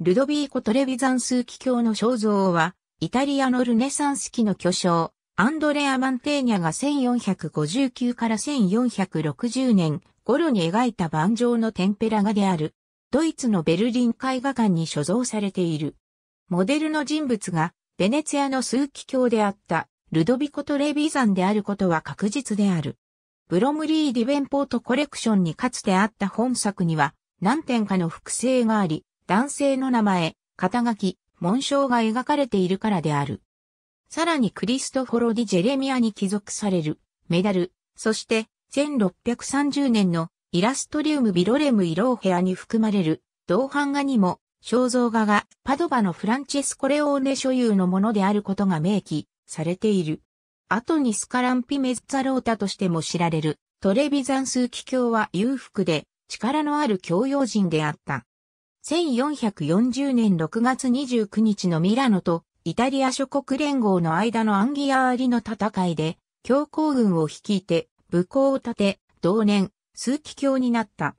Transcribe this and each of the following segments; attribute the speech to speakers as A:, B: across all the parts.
A: ルドビーコ・トレビザン数奇教の肖像は、イタリアのルネサンス期の巨匠、アンドレア・マンテーニャが1459から1460年頃に描いた盤上のテンペラ画である、ドイツのベルリン絵画館に所蔵されている。モデルの人物が、ベネツィアの数奇教であった、ルドビコ・トレビザンであることは確実である。ブロムリー・ディベンポートコレクションにかつてあった本作には、何点かの複製があり、男性の名前、肩書き、紋章が描かれているからである。さらにクリストフォロ・ディ・ジェレミアに帰属される、メダル、そして、1630年のイラストリウム・ビロレム・イローヘアに含まれる、銅版画にも、肖像画がパドバのフランチェスコ・レオーネ所有のものであることが明記されている。後にスカランピ・メッツァロータとしても知られる、トレビザンスーキ教は裕福で、力のある教養人であった。1440年6月29日のミラノとイタリア諸国連合の間のアンギアーリの戦いで、教皇軍を率いて武功を立て、同年、数奇教になった。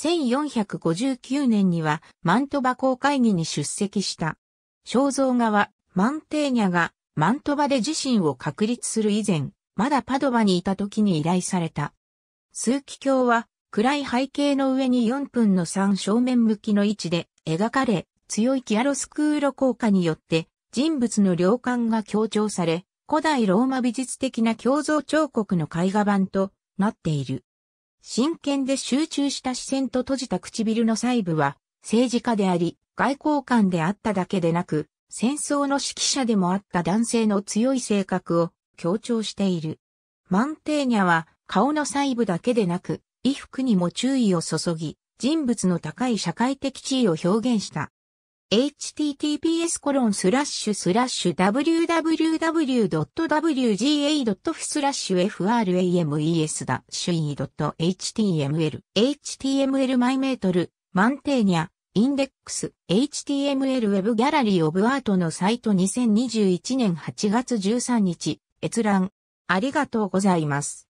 A: 1459年にはマントバ公会議に出席した。肖像画はマンテーニャがマントバで自身を確立する以前、まだパドバにいた時に依頼された。数奇教は暗い背景の上に4分の3正面向きの位置で描かれ、強いキアロスクーロ効果によって人物の量感が強調され、古代ローマ美術的な共造彫刻の絵画版となっている。真剣で集中した視線と閉じた唇の細部は政治家であり、外交官であっただけでなく、戦争の指揮者でもあった男性の強い性格を強調している。マンテーニャは顔の細部だけでなく、衣服にも注意を注ぎ、人物の高い社会的地位を表現した。https コロンスラッシュスラッシュ www.wga.f スラッシュ frames ダッ e.html html マイメートルマンテーニャインデックス HTML ウェブギャラリーオブアートのサイト2021年8月13日閲覧ありがとうございます。